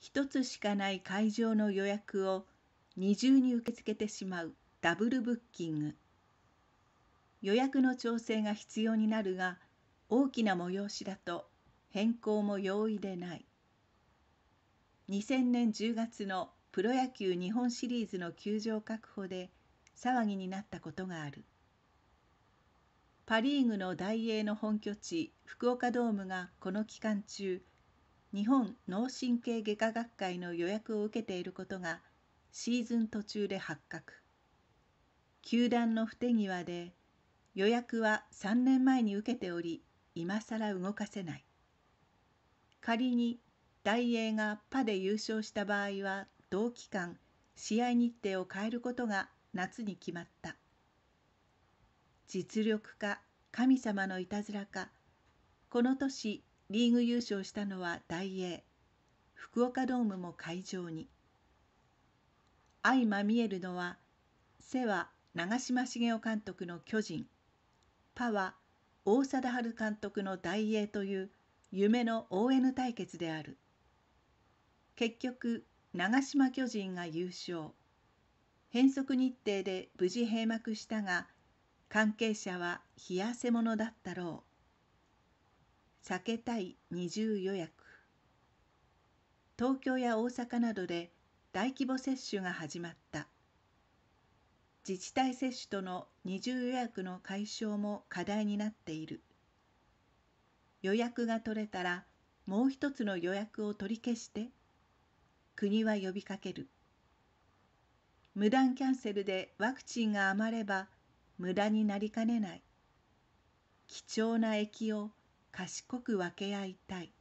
一つしかない会場の予約を二重に受け付けてしまうダブルブッキング予約の調整が必要になるが大きな催しだと変更も容易でない2000年10月のプロ野球日本シリーズの球場確保で騒ぎになったことがあるパ・リーグの大英の本拠地福岡ドームがこの期間中日本脳神経外科学会の予約を受けていることがシーズン途中で発覚球団の不手際で予約は3年前に受けており今更動かせない仮に大英がパで優勝した場合は同期間試合日程を変えることが夏に決まった実力か神様のいたずらかこの年リーグ優勝したのは大英福岡ドームも会場に相まみえるのは背は長嶋茂雄監督の巨人パは大貞治監督の大英という夢の ON 対決である結局長嶋巨人が優勝変則日程で無事閉幕したが関係者は冷や汗ものだったろう避けたい二重予約東京や大阪などで大規模接種が始まった自治体接種との二重予約の解消も課題になっている予約が取れたらもう一つの予約を取り消して国は呼びかける無断キャンセルでワクチンが余れば無駄になりかねない貴重な液を賢く分け合いたい